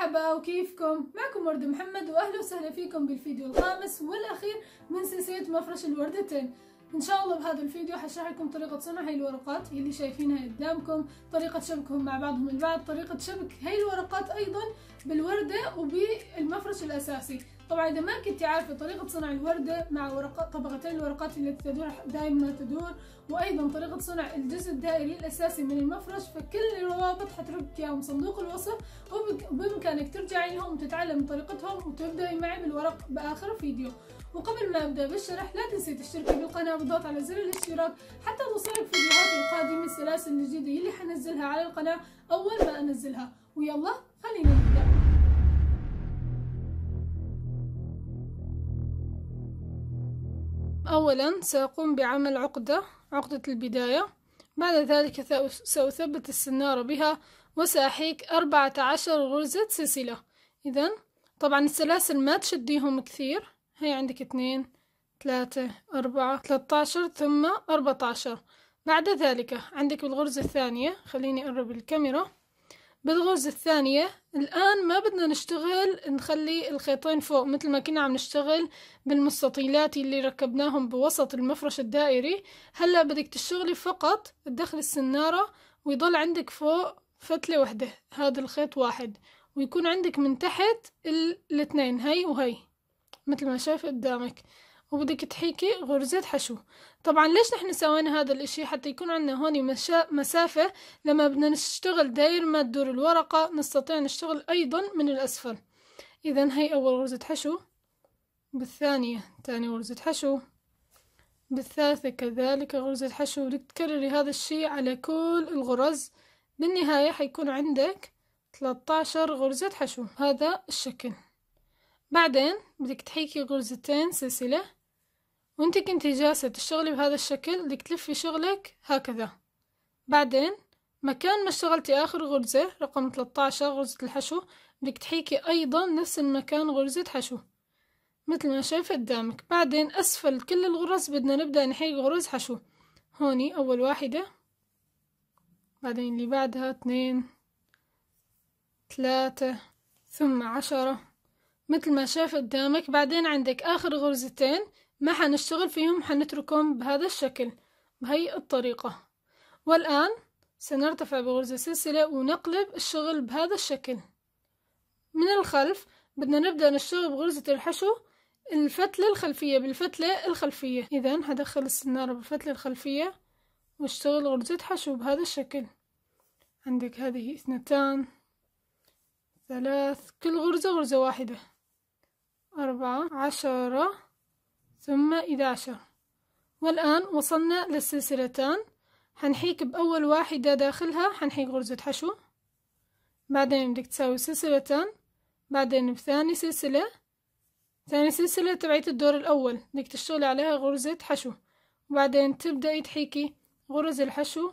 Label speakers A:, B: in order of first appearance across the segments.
A: مرحبا وكيفكم معكم ورد محمد واهلا وسهلا فيكم بالفيديو الخامس والاخير من سلسله مفرش الوردتين ان شاء الله بهذا الفيديو حشرح لكم طريقه صنع هاي الورقات اللي شايفينها قدامكم طريقه شبكهم مع بعضهم البعض طريقه شبك هاي الورقات ايضا بالورده وبالمفرش الاساسي طبعا اذا ما كنت عارفه طريقه صنع الورده مع ورقات طبقتين الورقات التي تدور دائما تدور وايضا طريقه صنع الجزء الدائري الاساسي من المفرش فكل الروابط حتربط اياهم صندوق الوصف وبامكانك ترجعي لهم وتتعلمي طريقتهم وتبداي معي بالورق باخر فيديو وقبل ما ابدا بالشرح لا تنسي تشتركي بالقناه بالضغط على زر الاشتراك حتى توصلك فيديوهاتي القادمه السلاسل الجديده اللي حنزلها على القناه اول ما انزلها ويلا أولا سأقوم بعمل عقدة عقدة البداية بعد ذلك سأثبت السنارة بها وسأحيك أربعة عشر غرزة سلسلة إذا طبعا السلاسل ما تشديهم كثير هي عندك اثنين ثلاثة أربعة ثلاثة عشر ثم أربعة عشر بعد ذلك عندك الغرزة الثانية خليني أقرب الكاميرا بالغرزة الثانية الآن ما بدنا نشتغل نخلي الخيطين فوق مثل ما كنا عم نشتغل بالمستطيلات اللي ركبناهم بوسط المفرش الدائري هلأ بدك تشتغلي فقط تدخلي السنارة ويضل عندك فوق فتلة وحدة هذا الخيط واحد ويكون عندك من تحت الاثنين هي وهي مثل ما شايف قدامك وبدك تحيكي غرزة حشو طبعا ليش نحن سوينا هذا الاشي حتى يكون عندنا هون مشا... مسافة لما بدنا نشتغل داير ما تدور الورقة نستطيع نشتغل ايضا من الاسفل اذا هي اول غرزة حشو بالثانية تاني غرزة حشو بالثالثة كذلك غرزة حشو بدك تكرري هذا الشي على كل الغرز بالنهاية حيكون عندك 13 غرزة حشو هذا الشكل بعدين بدك تحيكي غرزتين سلسلة وانت كنتي جالسة تشتغلي بهذا الشكل بدك تلفي شغلك هكذا بعدين مكان ما اشتغلتي آخر غرزة رقم 13 غرزة الحشو بدك تحيكي أيضا نفس المكان غرزة حشو مثل ما شايفة قدامك بعدين أسفل كل الغرز بدنا نبدأ نحيك غرز حشو هوني أول واحدة بعدين اللي بعدها اثنين ثلاثة ثم عشرة مثل ما شايف قدامك بعدين عندك آخر غرزتين ما حنشتغل فيهم حنتركهم بهذا الشكل بهي الطريقة والآن سنرتفع بغرزة سلسلة ونقلب الشغل بهذا الشكل من الخلف بدنا نبدأ نشتغل بغرزة الحشو الفتلة الخلفية بالفتلة الخلفية إذا هدخل السنارة بالفتلة الخلفية واشتغل غرزة حشو بهذا الشكل عندك هذه اثنتان ثلاث كل غرزة غرزة واحدة أربعة عشرة ثم إذا والآن وصلنا للسلسلتان هنحيك بأول واحدة داخلها هنحيك غرزة حشو بعدين بدك تساوي سلسلتان بعدين بثاني سلسلة ثاني سلسلة تبعية الدور الأول بدك تشتغلي عليها غرزة حشو وبعدين تبدأي تحيكي غرز الحشو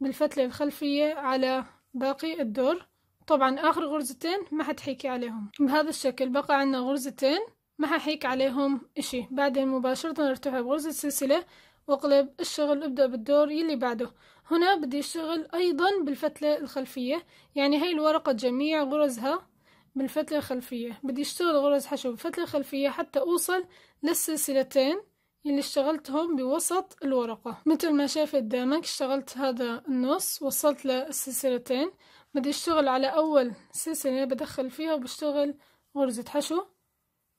A: بالفتلة الخلفية على باقي الدور طبعا آخر غرزتين ما حتحيكي عليهم بهذا الشكل بقى عنا غرزتين ما ححيك عليهم إشي بعدين مباشرة ارتفع بغرزة سلسلة واقلب الشغل ابدأ بالدور يلي بعده هنا بدي اشتغل أيضا بالفتلة الخلفية يعني هاي الورقة جميع غرزها بالفتلة الخلفية بدي اشتغل غرز حشو بالفتلة الخلفية حتى أوصل للسلسلتين اللي اشتغلتهم بوسط الورقة مثل ما شايف قدامك اشتغلت هذا النص وصلت للسلسلتين بدي اشتغل على أول سلسلة بدخل فيها وبشتغل غرزة حشو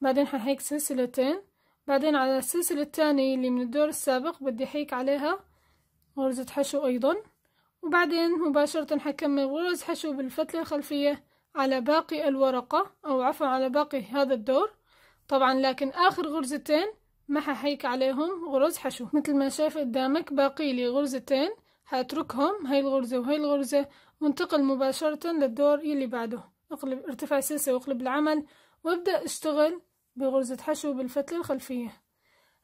A: بعدين ححيك سلسلتين بعدين على السلسلة الثانية اللي من الدور السابق بدي حيك عليها غرزة حشو أيضا وبعدين مباشرة حكمل غرز حشو بالفتلة الخلفية على باقي الورقة أو عفوا على باقي هذا الدور طبعا لكن آخر غرزتين ما ححيك عليهم غرز حشو مثل ما شايف قدامك باقي لي غرزتين هتركهم هاي الغرزة وهاي الغرزة وانتقل مباشرة للدور يلي بعده اقلب ارتفع السلسلة واقلب العمل وابدأ اشتغل بغرزة حشو بالفتلة الخلفية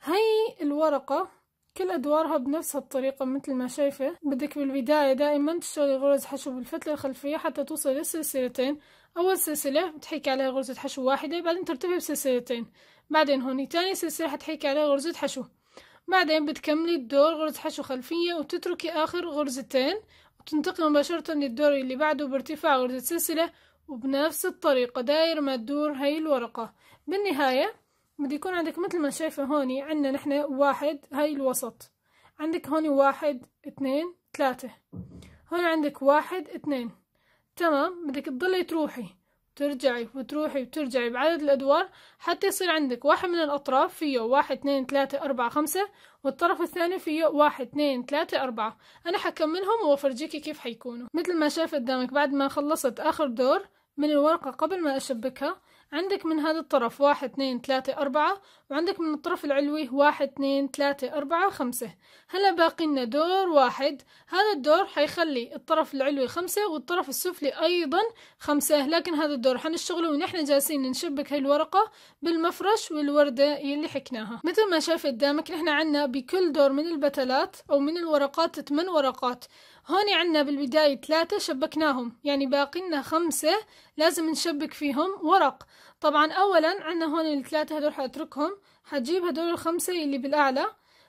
A: هاي الورقة كل أدوارها بنفس الطريقة مثل ما شايفة بدك بالبداية دائما تشتغلي غرز حشو بالفتلة الخلفية حتى توصلي للسلسلتين أول سلسلة بتحكي عليها غرزة حشو واحدة بعدين ترتبي بسلسلتين بعدين هون تاني سلسلة حتحكي عليها غرزة حشو بعدين بتكملي الدور غرزة حشو خلفية وتتركي آخر غرزتين وتنتقلي مباشرة للدور اللي بعده بارتفاع غرزة سلسلة وبنفس الطريقة داير ما تدور هاي الورقة بالنهاية بده يكون عندك مثل ما شايفة هوني عندنا نحن واحد هاي الوسط عندك هوني واحد اثنين ثلاثة هون عندك واحد اثنين تمام بدك تضلي تروحي ترجعي وتروحي وترجعي بعدد الأدوار حتى يصير عندك واحد من الأطراف فيه واحد اثنين ثلاثة أربعة خمسة والطرف الثاني فيه واحد اثنين ثلاثة أربعة أنا حكملهم وأفرجيكي كيف حيكونوا مثل ما شايفة قدامك بعد ما خلصت آخر دور من الورقة قبل ما أشبكها عندك من هذا الطرف واحد اثنين ثلاثة أربعة وعندك من الطرف العلوي واحد اثنين ثلاثة أربعة خمسة هلا باقي لنا دور واحد هذا الدور حيخلي الطرف العلوي خمسة والطرف السفلي أيضا خمسة لكن هذا الدور حنشتغله ونحن جالسين نشبك هاي الورقة بالمفرش والوردة اللي حكناها مثل ما شايف قدامك نحن عنا بكل دور من البتلات أو من الورقات ثمان ورقات هون عنا بالبداية ثلاثة شبكناهم يعني باقينا خمسة لازم نشبك فيهم ورق طبعا أولا عنا هون الثلاثة هدول حأتركهم حجيب هدول الخمسة اللي بالأعلى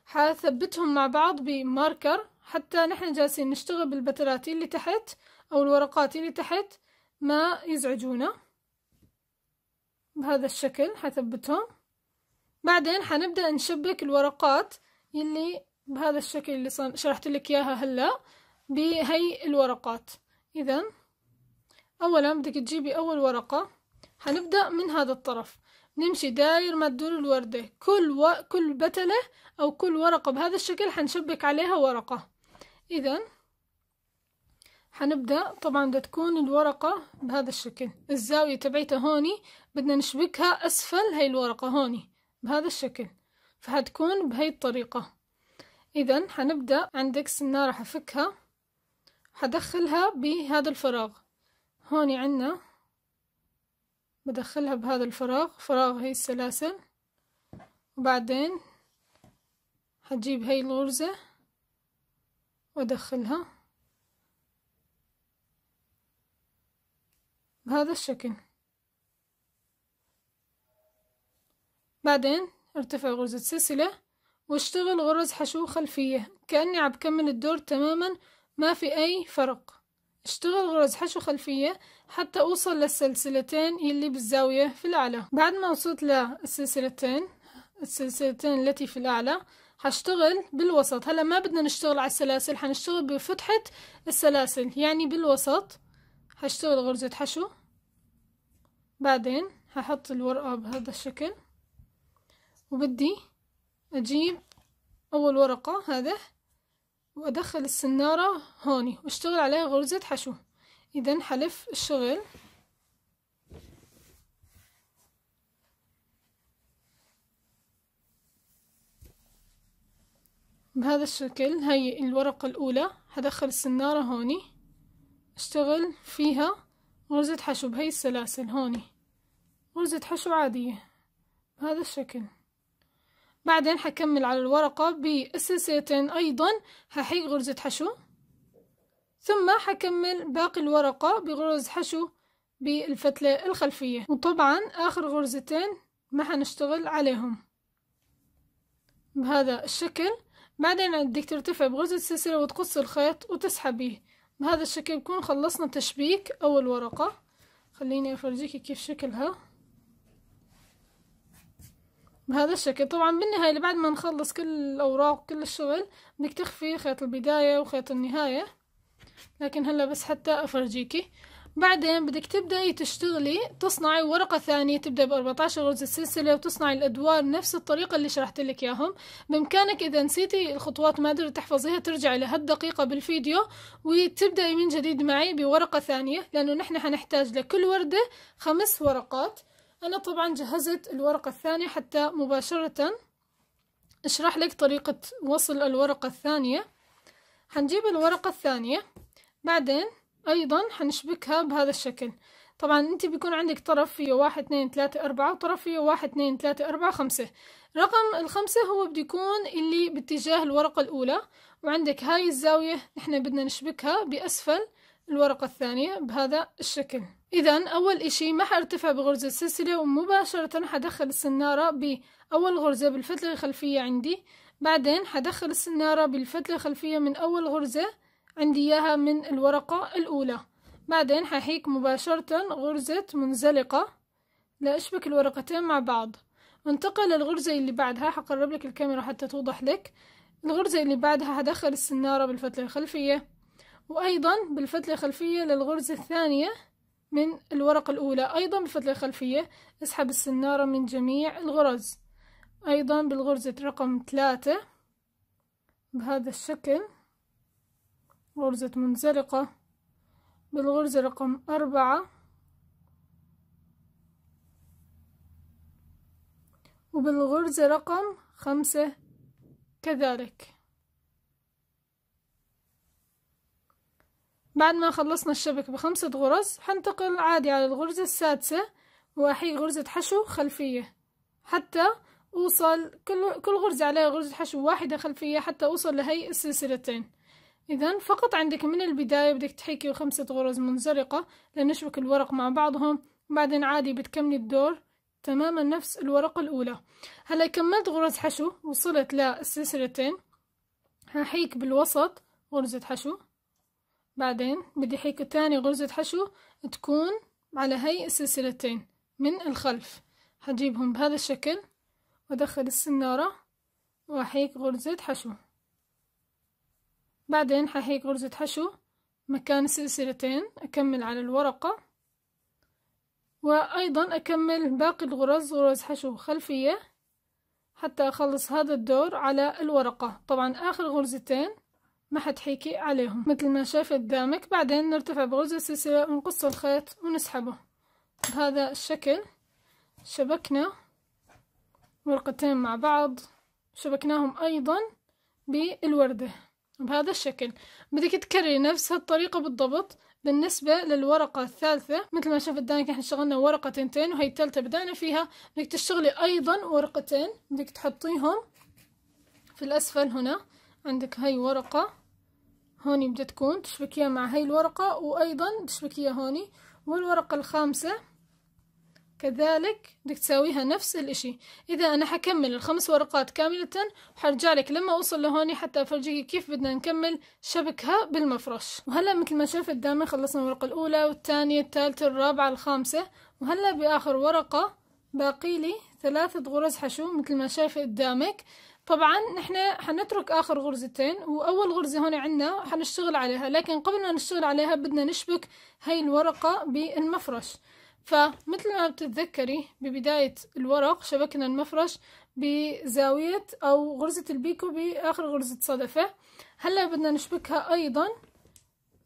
A: حثبتهم مع بعض بماركر حتى نحن جالسين نشتغل بالبترات اللي تحت أو الورقات اللي تحت ما يزعجونا بهذا الشكل حثبتهم بعدين حنبدأ نشبك الورقات اللي بهذا الشكل اللي شرحت لك إياها هلأ بهي الورقات إذا أولا بدك تجيبي أول ورقة هنبدأ من هذا الطرف نمشي داير ما تدور الوردة كل و... كل بتلة أو كل ورقة بهذا الشكل حنشبك عليها ورقة إذا حنبدأ طبعا بدها تكون الورقة بهذا الشكل الزاوية تبعتها هوني بدنا نشبكها أسفل هاي الورقة هوني بهذا الشكل فهتكون بهاي الطريقة إذا حنبدأ عندك سنارة حفكها هدخلها بهذا الفراغ هون عنا بدخلها بهذا الفراغ فراغ هي السلاسل وبعدين هجيب هاي الغرزة وادخلها بهذا الشكل بعدين ارتفع غرزة سلسلة واشتغل غرز حشو خلفية كأني عبكمل الدور تماما ما في أي فرق اشتغل غرز حشو خلفية حتى أوصل للسلسلتين يلي بالزاوية في الأعلى بعد ما وصلت للسلسلتين السلسلتين التي في الأعلى هشتغل بالوسط هلا ما بدنا نشتغل على السلاسل هنشتغل بفتحة السلاسل يعني بالوسط هشتغل غرزة حشو بعدين هحط الورقة بهذا الشكل وبدي أجيب أول ورقة هذا وأدخل السنارة هوني واشتغل عليها غرزة حشو إذا حلف الشغل بهذا الشكل هاي الورقة الأولى هدخل السنارة هوني اشتغل فيها غرزة حشو بهاي السلاسل هوني غرزة حشو عادية بهذا الشكل بعدين حكمل على الورقة بالسلسلتين أيضا هحيد غرزة حشو ثم حكمل باقي الورقة بغرز حشو بالفتلة الخلفية وطبعا آخر غرزتين ما هنشتغل عليهم بهذا الشكل بعدين بدك ترتفع بغرزة السلسلة وتقص الخيط وتسحبيه بهذا الشكل بكون خلصنا تشبيك أول ورقة خليني أفرجيكي كيف شكلها بهذا الشكل طبعا بالنهاية بعد ما نخلص كل الأوراق وكل الشغل بنكتخ تخفي خيط البداية وخيط النهاية لكن هلا بس حتى أفرجيكي بعدين بدك تبدأي تشتغلي تصنعي ورقة ثانية بأربعة بأربعتاشر غرزة سلسلة وتصنعي الأدوار نفس الطريقة اللي شرحت لك إياهم بإمكانك إذا نسيتي الخطوات ما قدرت تحفظيها ترجعي لهالدقيقة بالفيديو وتبدأي من جديد معي بورقة ثانية لأنه نحن حنحتاج لكل وردة خمس ورقات أنا طبعا جهزت الورقة الثانية حتى مباشرة أشرح لك طريقة وصل الورقة الثانية حنجيب الورقة الثانية بعدين أيضا حنشبكها بهذا الشكل طبعا انت بيكون عندك طرف فيه واحد اثنين ثلاثة أربعة وطرف فيه واحد اثنين ثلاثة أربعة خمسة رقم الخمسة هو بده يكون اللي باتجاه الورقة الأولى وعندك هاي الزاوية نحن بدنا نشبكها بأسفل الورقة الثانية بهذا الشكل إذا أول إشي ما حارتفع بغرزة السلسلة ومباشرة حدخل السنارة بأول غرزة بالفتلة الخلفية عندي بعدين حدخل السنارة بالفتلة الخلفية من أول غرزة عندي إياها من الورقة الأولى بعدين ححيك مباشرة غرزة منزلقة لأشبك الورقتين مع بعض انتقل للغرزة اللي بعدها حقرب لك الكاميرا حتى توضح لك الغرزة اللي بعدها هدخل السنارة بالفتلة الخلفية وأيضا بالفتلة الخلفية للغرزة الثانية من الورقة الأولى أيضا بالفتلة الخلفية اسحب السنارة من جميع الغرز أيضا بالغرزة رقم ثلاثة بهذا الشكل غرزة منزلقة بالغرزة رقم أربعة وبالغرزة رقم خمسة كذلك بعد ما خلصنا الشبك بخمسة غرز حنتقل عادي على الغرزة السادسة وهي غرزة حشو خلفية حتى أوصل كل, كل غرزة عليها غرزة حشو واحدة خلفية حتى أوصل لهي السلسلتين إذا فقط عندك من البداية بدك تحيكي خمسة غرز منزلقة لنشبك الورق مع بعضهم بعدين عادي بتكملي الدور تماما نفس الورقة الأولى هلا كملت غرز حشو وصلت للسلسلتين هحيك بالوسط غرزة حشو بعدين بدي حيك تاني غرزة حشو تكون على هاي السلسلتين من الخلف هجيبهم بهذا الشكل وادخل السنارة وحيك غرزة حشو بعدين ححيك غرزة حشو مكان السلسلتين أكمل على الورقة وأيضا أكمل باقي الغرز غرز حشو خلفية حتى أخلص هذا الدور على الورقة طبعا آخر غرزتين ما حتحيكي عليهم مثل ما شاف قدامك بعدين نرتفع بغرزة السلسلة ونقص الخيط ونسحبه بهذا الشكل شبكنا ورقتين مع بعض شبكناهم أيضا بالوردة بهذا الشكل بدك تكرري نفس الطريقة بالضبط بالنسبة للورقة الثالثة مثل ما شاف قدامك احنا اشتغلنا ورقة تنتين وهي الثالثة بدأنا فيها بدك تشتغلي أيضا ورقتين بدك تحطيهم في الأسفل هنا عندك هاي ورقة هوني بدها تكون تشبكيها مع هاي الورقة وأيضا تشبكيها هوني والورقة الخامسة كذلك بدك تساويها نفس الاشي اذا انا حكمل الخمس ورقات كاملة وحرجع لك لما اوصل لهوني حتى افرجيك كيف بدنا نكمل شبكها بالمفرش وهلا مثل ما شافت قدامي خلصنا الورقة الاولى والثانية الثالثة الرابعة الخامسة وهلا باخر ورقة باقي لي ثلاثة غرز حشو مثل ما شايفة قدامك طبعا نحن حنترك اخر غرزتين واول غرزه هون عندنا حنشتغل عليها لكن قبل ما نشتغل عليها بدنا نشبك هاي الورقه بالمفرش فمثل ما بتتذكري ببداية الورق شبكنا المفرش بزاوية أو غرزة البيكو بآخر غرزة صدفة هلا بدنا نشبكها أيضا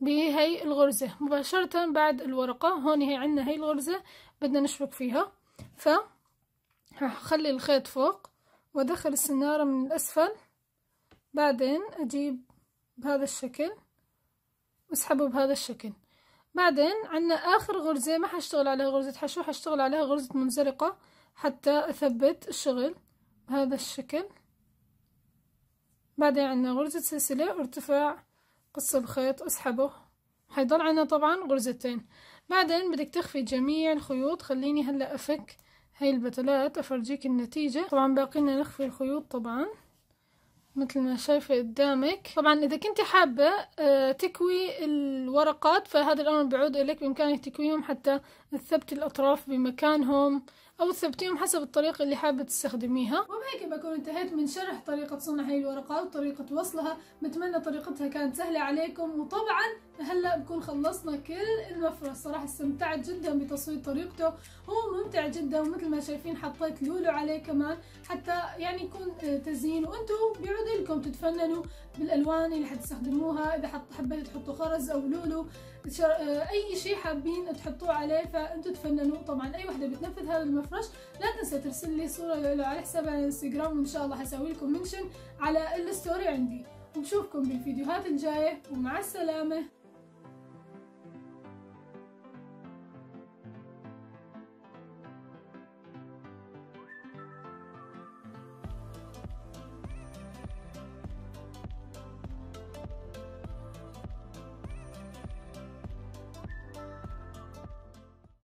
A: بهي الغرزة مباشرة بعد الورقة هون هي عنا هي الغرزة بدنا نشبك فيها ف خلي الخيط فوق وادخل السنارة من الأسفل بعدين أجيب بهذا الشكل واسحبه بهذا الشكل بعدين عنا آخر غرزة ما حشتغل عليها غرزة حشو حشتغل عليها غرزة منزلقة حتى أثبت الشغل بهذا الشكل بعدين عنا غرزة سلسلة ارتفاع قص الخيط اسحبه حيضل عنا طبعا غرزتين بعدين بدك تخفي جميع الخيوط خليني هلا أفك هاي البتلات افرجيك النتيجة طبعا باقينا نخفي الخيوط طبعا مثل ما شايفة قدامك طبعا إذا كنت حابة آه، تكوي الورقات فهذا الأمر بيعود إليك بإمكانك تكويهم حتى تثبت الأطراف بمكانهم أو تثبتيهم حسب الطريقة اللي حابة تستخدميها وبهيك بكون انتهيت من شرح طريقة صنع هي الورقة وطريقة وصلها بتمنى طريقتها كانت سهلة عليكم وطبعا هلا بكون خلصنا كل المفرز صراحة استمتعت جدا بتصوير طريقته هو ممتع جدا ومثل ما شايفين حطيت لولو عليه كمان حتى يعني يكون تزيين وانتم بيعود لكم تتفننوا بالالوان اللي حتستخدموها اذا حط حبيتوا تحطوا خرز او لولو اي شيء حابين تحطوه عليه فانتم تفننوا طبعا اي وحده بتنفذ هذا المفرز فرش لا تنسى ترسل لي صورة لولو على حساب على الانستغرام وان شاء الله حسوي لكم منشن على الستوري عندي ونشوفكم بالفيديوهات الجاية ومع السلامة